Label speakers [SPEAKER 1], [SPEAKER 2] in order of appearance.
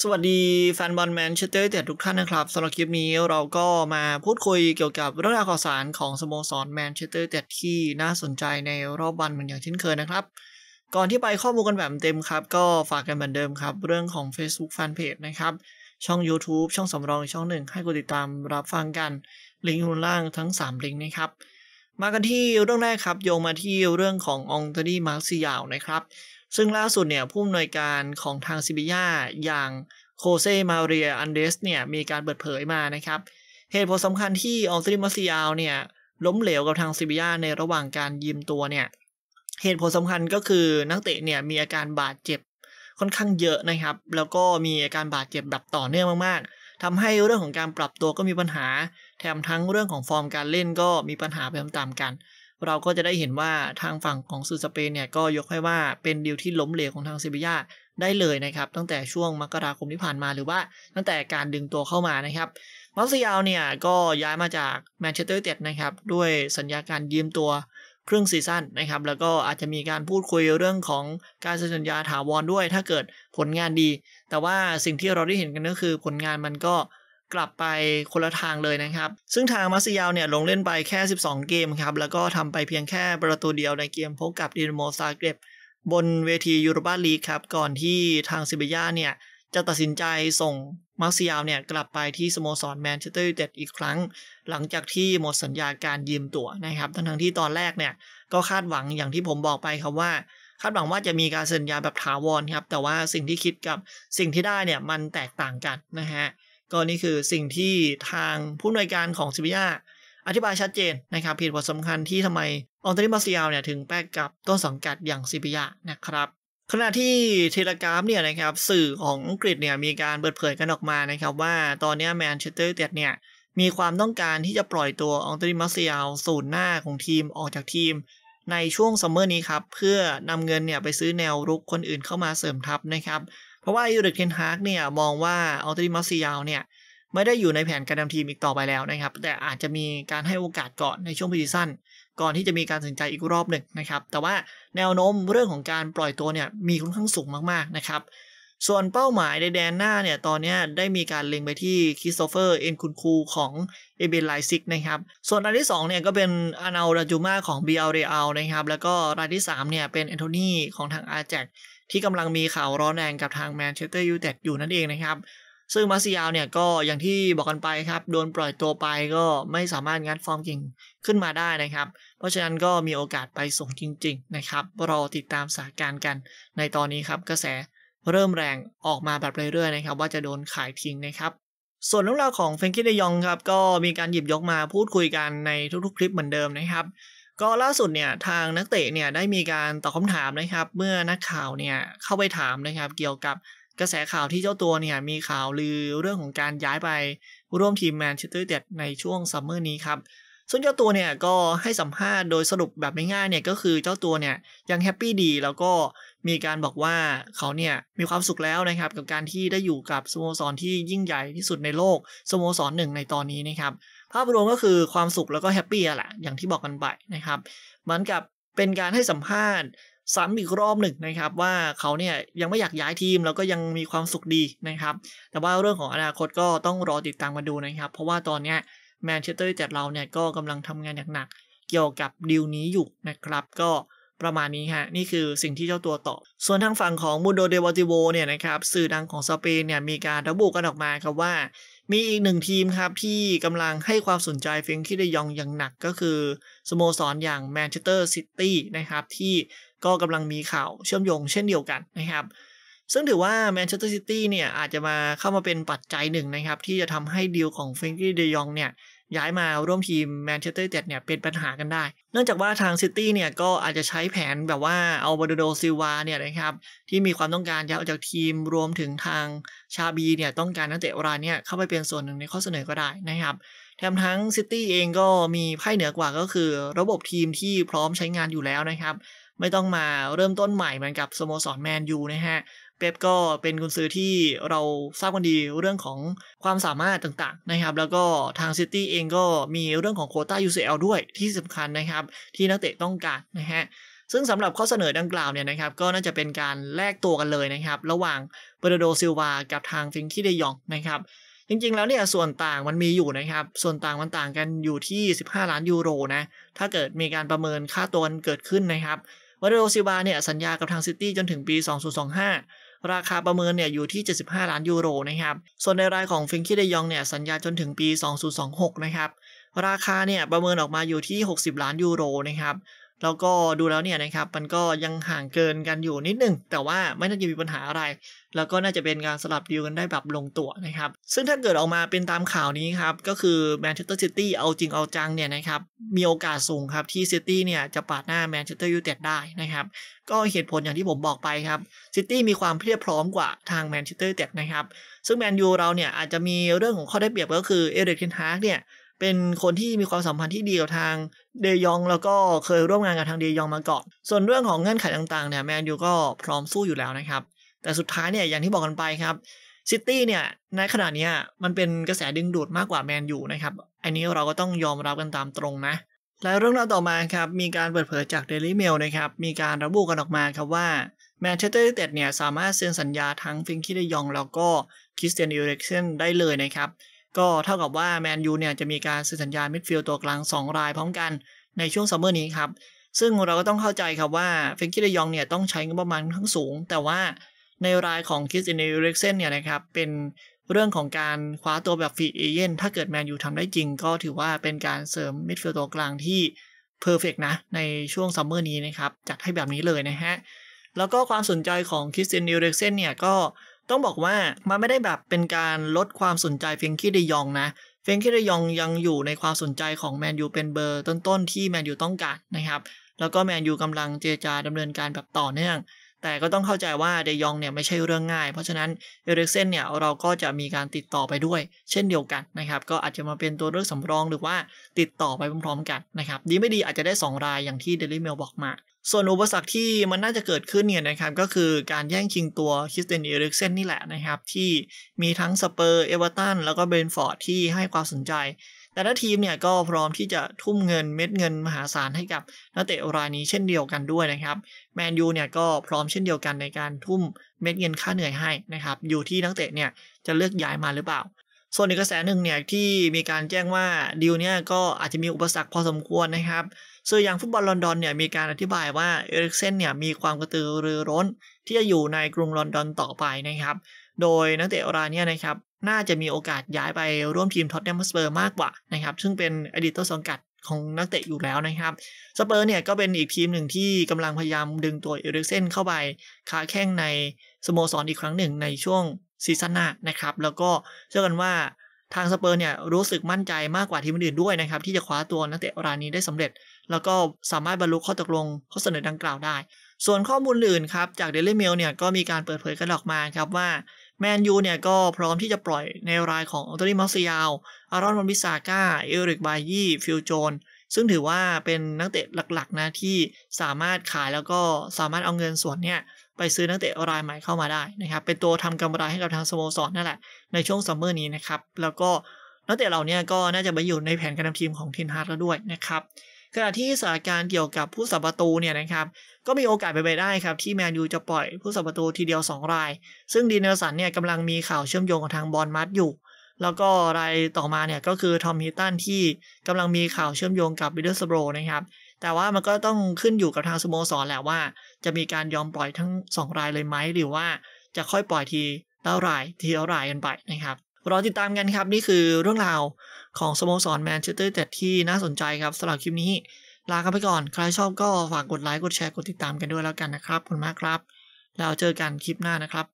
[SPEAKER 1] สวัสดี แฟนบอลแมนเชสเตอร์เด็ดทุกท่านนะครับสำหรับคลิปนี้เราก็มาพูดคุยเกี่ยวกับเรื่องราวข่าวสารของสโมสรแมนเชสเตอร์เด็ดที่น่าสนใจในรอบวันเหมือนอย่างเช่นเคยนะครับ ก่อนที่ไปข้อมูลกันแบบเต็มครับ ก็ฝากกันเหมือนเดิมครับ เรื่องของ Facebook Fanpage นะครับช่อง YouTube ช่องสำรองช่องหนึ่งให้กดติดตามรับฟังกันลิงก์อ้า่ล่างทั้ง3ลิงก์นะครับมากันที่เรื่องแรกครับโยงมาที่เรื่องขององตอรี่มาร์ซิยาวนะครับซึ่งล่าสุดเนี่ยผู้อำนวยการของทางซิบิยาอย่างโคเซ มาเรีย อันเดสเนี่ยมีการเปิดเผยมานะครับ เหตุผลสำคัญที่ออสตรีมาซิอาลเนี่ยล้มเหลวกับทางซิบิยาในระหว่างการยืมตัวเนี่ย เหตุผลสำคัญก็คือนักเตะเนี่ยมีอาการบาดเจ็บค่อนข้างเยอะนะครับ แล้วก็มีอาการบาดเจ็บแบบต่อเนื่องมาก ๆทำให้เรื่องของการปรับตัวก็มีปัญหา แถมทั้งเรื่องของฟอร์มการเล่นก็มีปัญหาไปตามๆกันเราก็จะได้เห็นว่าทางฝั่งของสื่อสเปนเนี่ยก็ยกให้ว่าเป็นดีลที่ล้มเหลวของทางเซบียาได้เลยนะครับ ตั้งแต่ช่วงมกราคมที่ผ่านมาหรือว่าตั้งแต่การดึงตัวเข้ามานะครับมาซิยาเนี่ยก็ย้ายมาจากแมนเชสเตอร์เต็ดนะครับด้วยสัญญาการยืมตัวครึ่งซีซั่นนะครับ แล้วก็อาจจะมีการพูดคุยเรื่องของการเซ็นสัญญาถาวรด้วยถ้าเกิดผลงานดี แต่ว่าสิ่งที่เราได้เห็นกันก็คือผลงานมันก็กลับไปคนละทางเลยนะครับ ซึ่งทางมัซิยาวเนี่ยลงเล่นไปแค่ 12 เกมครับ แล้วก็ทำไปเพียงแค่ประตูเดียวในเกมพบกับดินโมซาเกร็บบนเวทียูโรปาลีกครับ ก่อนที่ทางซิเบียเนี่ยจะตัดสินใจส่งมัซิยาวเนี่ยกลับไปที่สโมสรแมนเชสเตอร์ยูไนเต็ดอีกครั้ง หลังจากที่หมดสัญญาการยืมตั๋วนะครับ ทั้งที่ตอนแรกเนี่ยก็คาดหวังอย่างที่ผมบอกไปครับว่าคาดหวังว่าจะมีการสัญญาแบบถาวรครับ แต่ว่าสิ่งที่คิดกับสิ่งที่ได้เนี่ยมันแตกต่างกันนะฮะก็นี่คือสิ่งที่ทางผู้อำนวยการของซิบิยาอธิบายชัดเจนนะครับผิดามสำคัญที่ทำไมอองตทนิมาเซียลเนี่ยถึงแปกกับต้นสังกัดอย่างซิบิยานะครับ ขณะที่เทเลกราฟเนี่ยนะครับสื่อของอังกฤษเนี่ยมีการเปิดเผยกันออกมานะครับ ว่าตอนนี้แมนเชสเตอร์เตยดเนี่ยมีความต้องการที่จะปล่อยตัวอองตริมาเซียลสูนหน้าของทีมออกจากทีมในช่วงซัมเมอร์นี้ครับเพื่อนำเงินเนี่ยไปซื้อแนวรุกคนอื่นเข้ามาเสริมทัพนะครับเพราะว่ายูเดเทนฮากเนี่ยมองว่าอัลติมัสซิยาวเนี่ยไม่ได้อยู่ในแผนการนำทีมอีกต่อไปแล้วนะครับ แต่อาจจะมีการให้โอกาสก่อนในช่วงพิซีซันก่อนที่จะมีการตัดสินใจอีกรอบหนึ่งนะครับ แต่ว่าแนวโน้มเรื่องของการปล่อยตัวเนี่ยมีค่อนข้างสูงมากๆนะครับ ส่วนเป้าหมายในแดนหน้าเนี่ยตอนนี้ได้มีการเล็งไปที่คริสโตเฟอร์เอ็นคุนคูของเอเบนไลซิกนะครับ ส่วนรายที่2เนี่ยก็เป็นอานาลราจูมาของบีร์เรอลนะครับแล้วก็รายที่ 3เนี่ยเป็นแอนโทนีของทางอาแจกที่กำลังมีข่าวร้อนแรงกับทางแมนเชสเตอร์ยูไนเต็ดอยู่นั่นเองนะครับ ซึ่งมาซิยาเนี่ยก็อย่างที่บอกกันไปครับ โดนปล่อยตัวไปก็ไม่สามารถงัดฟอร์มเก่งขึ้นมาได้นะครับ เพราะฉะนั้นก็มีโอกาสไปส่งจริงๆนะครับรอติดตามสถานการณ์กันในตอนนี้ครับกระแสเริ่มแรงออกมาแบบเรื่อยๆ นะครับ ว่าจะโดนขายทิ้งนะครับ ส่วนเรื่องราวของเฟนกี้เดยองครับก็มีการหยิบยกมาพูดคุยกันในทุก ๆคลิปเหมือนเดิมนะครับก็ล่าสุดเนี่ยทางนักเตะเนี่ยได้มีการตอบคำถามนะครับ เมื่อนักข่าวเนี่ยเข้าไปถามนะครับเกี่ยวกับกระแสข่าวที่เจ้าตัวเนี่ยมีข่าวลือเรื่องของการย้ายไปร่วมทีมแมนเชสเตอร์เด็ดในช่วงซัมเมอร์นี้ครับซึ่งเจ้าตัวเนี่ยก็ให้สัมภาษณ์โดยสรุปแบบง่ายๆเนี่ยก็คือเจ้าตัวเนี่ยยังแฮปปี้ดีแล้วก็มีการบอกว่าเขาเนี่ยมีความสุขแล้วนะครับ กับการที่ได้อยู่กับสโมสรที่ยิ่งใหญ่ที่สุดในโลกสโมสรหนึ่งในตอนนี้นะครับ ภาพรวมก็คือความสุขแล้วก็แฮปปี้แหละอย่างที่บอกกันไปนะครับ เหมือนกับเป็นการให้สัมภาษณ์ซ้ำอีกรอบหนึ่งนะครับ ว่าเขาเนี่ยยังไม่อยากย้ายทีมแล้วก็ยังมีความสุขดีนะครับ แต่ว่าเรื่องของอนาคตก็ต้องรอติดตามมาดูนะครับ เพราะว่าตอนนี้แมนเชสเตอร์ยูไนเต็ดเราเนี่ยก็กำลังทำงานหนักๆเกี่ยวกับดีลนี้อยู่นะครับก็ประมาณนี้ฮะนี่คือสิ่งที่เจ้าตัวตอบส่วนทางฝั่งของมูโดเดวาติโวเนี่ยนะครับ สื่อดังของสเปนเนี่ยมีการระบุกันออกมาครับว่า มีอีกหนึ่งทีมครับที่กำลังให้ความสนใจ เฟงคิเดยองอย่างหนักก็คือ สโมสรอย่างแมนเชสเตอร์ซิตี้นะครับ ที่ก็กำลังมีข่าวเชื่อมโยงเช่นเดียวกันนะครับซึ่งถือว่าแมนเชสเตอร์ซิตี้เนี่ยอาจจะมาเข้ามาเป็นปัจจัยหนึ่งนะครับที่จะทำให้ดีลของเฟรนกี้เดยองเนี่ยย้ายมาร่วมทีมแมนเชสเตอร์เต็ดเนี่ยเป็นปัญหากันได้เนื่องจากว่าทางซิตี้เนี่ยก็อาจจะใช้แผนแบบว่าเอาบาโดโดซิวาเนี่ยนะครับที่มีความต้องการย้ายออกจากทีมรวมถึงทางชาบีเนี่ยต้องการนักเตะรายเนี่ยเข้าไปเป็นส่วนหนึ่งในข้อเสนอก็ได้นะครับแถมทั้งซิตี้เองก็มีไพ่เหนือกว่าก็คือระบบทีมที่พร้อมใช้งานอยู่แล้วนะครับ ไม่ต้องมาเริ่มต้นใหม่เหมือนกับสโมสรแมนยูนะฮะเป๊ปก็เป็นกุนซือที่เราทราบกันดีเรื่องของความสามารถต่างๆนะครับแล้วก็ทางซิตี้เองก็มีเรื่องของโคต้า UCL ด้วยที่สำคัญนะครับ ที่นักเตะต้องการนะฮะซึ่งสำหรับข้อเสนอดังกล่าวเนี่ยนะครับก็น่าจะเป็นการแลกตัวกันเลยนะครับระหว่างเบอร์โดซิลวา กับทางฟิงที่เดยองนะครับจริงๆแล้วเนี่ยส่วนต่างมันมีอยู่นะครับส่วนต่างมันต่างกันอยู่ที่ 15 ล้านยูโรนะถ้าเกิดมีการประเมินค่าตัวเกิดขึ้นนะครับวารดโดซิลวาเนี่ยสัญญากับทางซิตี้จนถึงปี 2025ราคาประเมินเนี่ยอยู่ที่ 75 ล้าน ยูโร นะครับ ส่วนในรายของฟิงคิเดยองเนี่ยสัญญาจนถึงปี 2026 นะครับ ราคาเนี่ยประเมินออกมาอยู่ที่ 60 ล้าน ยูโร นะครับแล้วก็ดูแล้วเนี่ยนะครับมันก็ยังห่างเกินกันอยู่นิดนึงแต่ว่าไม่น่าจะมีปัญหาอะไร แล้วก็น่าจะเป็นการสลับดีลกันได้แบบลงตัวนะครับ ซึ่งถ้าเกิดออกมาเป็นตามข่าวนี้ครับ ก็คือแมนเชสเตอร์ซิตี้เอาจริงเอาจังเนี่ยนะครับมีโอกาสสูงครับที่ซิตี้เนี่ยจะปาดหน้าแมนเชสเตอร์ยูไนเต็ดได้นะครับ ก็เหตุผลอย่างที่ผมบอกไปครับซิตี้มีความเพียบพร้อมกว่าทางแมนเชสเตอร์ยูไนเต็ดนะครับซึ่งแมนยูเราเนี่ยอาจจะมีเรื่องของข้อได้เปรียบก็คือเอเดรียนฮาร์กเนี่ยเป็นคนที่มีความสัมพันธ์ที่ดีกับทางเดยองแล้วก็เคยร่วมงานกับทางเดยองมาก่อน ส่วนเรื่องของเงื่อนไขต่างๆเนี่ยแมนยูก็พร้อมสู้อยู่แล้วนะครับ แต่สุดท้ายเนี่ยอย่างที่บอกกันไปครับซิตี้เนี่ยในขณะนี้มันเป็นกระแสดึงดูดมากกว่าแมนยูนะครับอันนี้เราก็ต้องยอมรับกันตามตรงนะ และเรื่องราวต่อมาครับมีการเปิดเผยจากเดลี่เมลนะครับมีการระบุกันออกมาครับว่าแมนเชสเตอร์ยูไนเต็ดเนี่ย สามารถเซ็นสัญญาทั้งฟิงคิเดยองแล้วก็คริสเตียนอิเล็กเซนได้เลยนะครับก็เท่ากับว่าแมนยูเนี่ย จะมีการซื้อสัญญา มิดฟิลด์ตัวกลาง 2 รายพร้อมกันในช่วงซัมเมอร์นี้ครับ ซึ่งเราก็ต้องเข้าใจครับว่าเฟรนกี้เดยองเนี่ย ต้องใช้งบประมาณทั้งสูง แต่ว่าในรายของคิสเอนเอเร็กเซนเนี่ยนะครับ เป็นเรื่องของการคว้าตัวแบบฟรีเอเยตนถ้าเกิดแมนยูทำได้จริงก็ถือว่าเป็นการเสริมมิดฟิลด์ตัวกลางที่เพอร์เฟกนะในช่วงซัมเมอร์นี้นะครับจัดให้แบบนี้เลยนะฮะแล้วก็ความสนใจของคิสเอนยนนิวเร็กเซนเนี่ยก็ต้องบอกว่า มันไม่ได้แบบเป็นการลดความสนใจเฟีงคี้ดยองนะเฟีงคี้ดยองยังอยู่ในความสนใจของแมนยูเป็นเบอร์ต้นๆ ที่แมนยูต้องการนะครับ แล้วก็แมนยูกำลังเจรจาดำเนินการแบบต่อเนื่อง แต่ก็ต้องเข้าใจว่าเดยองเนี่ยไม่ใช่เรื่องง่าย เพราะฉะนั้นเอริกเซนเนี่ยเราก็จะมีการติดต่อไปด้วย เช่นเดียวกันนะครับ ก็อาจจะมาเป็นตัวเลือกสำรองหรือว่าติดต่อไปพร้อมๆ กันนะครับดีไม่ดีอาจจะได้ 2 รายอย่างที่เดลิเมลบอกมาส่วนอุปสรรคที่มันน่าจะเกิดขึ้นเนี่ยนะครับ ก็คือการแย่งชิงตัวคริสเตยนเอริกเซนนี่แหละนะครับ ที่มีทั้งสเปอร์เอเวอร์ตันแล้วก็เบนฟอร์ดที่ให้ความสนใจ แต่ละทีมเนี่ยก็พร้อมที่จะทุ่มเงินเม็ดเงินมหาศาลให้กับนักเตะรายนี้เช่นเดียวกันด้วยนะครับแมนยูเนี่ยก็พร้อมเช่นเดียวกันในการทุ่มเม็ดเงินค่าเหนื่อยให้นะครับ อยู่ที่นักเตะเนี่ยจะเลือกย้ายมาหรือเปล่า ส่วนอีกกระแสหนึ่งเนี่ยที่มีการแจ้งว่าดีลเนี่ยก็อาจจะมีอุปสรรคพอสมควรนะครับสื่ออย่างฟุตบอลลอนดอนเนี่ยมีการอธิบายว่าเอริกเซนเนี่ยมีความกระตือรือร้น ที่จะอยู่ในกรุงลอนดอนต่อไปนะครับ โดยนักเตะรายนี้นะครับน่าจะมีโอกาสย้ายไปร่วมทีมท็อตแนมสเปอร์มากกว่านะครับซึ่งเป็นอดีตต้นสังกัดของนักเตะอยู่แล้วนะครับสเปอร์เนี่ยก็เป็นอีกทีมหนึ่งที่กำลังพยายามดึงตัวเอริกเซนเข้าไปค้าแข้งในสโมสรออีกครั้งหนึ่งในช่วงซีซั่นหน้านะครับ แล้วก็เชื่อกันว่าทางสเปอร์เนี่ยรู้สึกมั่นใจมากกว่าทีมอื่นด้วยนะครับ ที่จะคว้าตัวนักเตะรายนี้ได้สำเร็จ แล้วก็สามารถบรรลุข้อตกลงข้อเสนอดังกล่าวได้ ส่วนข้อมูลอื่นครับ จากเดล y m a i ลเนี่ยก็มีการเปิดเผยกันออกมาครับว่าแมนยูเนี่ยก็พร้อมที่จะปล่อยในรายของอัลตอรีมอสซียาวอารอนมอนบิซาก้าเอริกบายี่ฟิลโจนซึ่งถือว่าเป็นนักเตะหลักๆนะที่สามารถขายแล้วก็สามารถเอาเงินส่วนเนี่ยไปซื้อนักเตะรายใหม่เข้ามาได้นะครับ เป็นตัวทำกำไรให้กับทางสโมสรนั่นแหละในช่วงซัมเมอร์นี้นะครับ แล้วก็นักเตะเหล่านี้ก็น่าจะไปอยู่ในแผนการทำทีมของทีนฮาร์ดแล้วด้วยนะครับขณะที่สถานการณ์เกี่ยวกับผู้สับประตูเนี่ยนะครับ ก็มีโอกาสไปไปได้ครับ ที่แมนยูจะปล่อยผู้สับประตูทีเดียว 2 ราย ซึ่งดีเนลสันเนี่ยกำลังมีข่าวเชื่อมโยงกับทางบอลมัดอยู่ แล้วก็รายต่อมาเนี่ยก็คือทอมฮิตตันที่กำลังมีข่าวเชื่อมโยงกับวิลเดอร์สโบรนะครับแต่ว่ามันก็ต้องขึ้นอยู่กับทางสโมสรแหละว่า จะมีการยอมปล่อยทั้ง 2 รายเลยไหมหรือว่าจะค่อยปล่อยทีเทรายทีเทรายกันไปนะครับ รอติดตามกันครับนี่คือเรื่องราวของสโมสรแมนเชสเตอร์เต็ดที่น่าสนใจครับสำหรับคลิปนี้ ลากันไปก่อน ใครชอบก็ฝากกดไลค์กดแชร์กดติดตามกันด้วยแล้วกันนะครับขอบคุณมากครับ แล้วเจอกันคลิปหน้านะครับ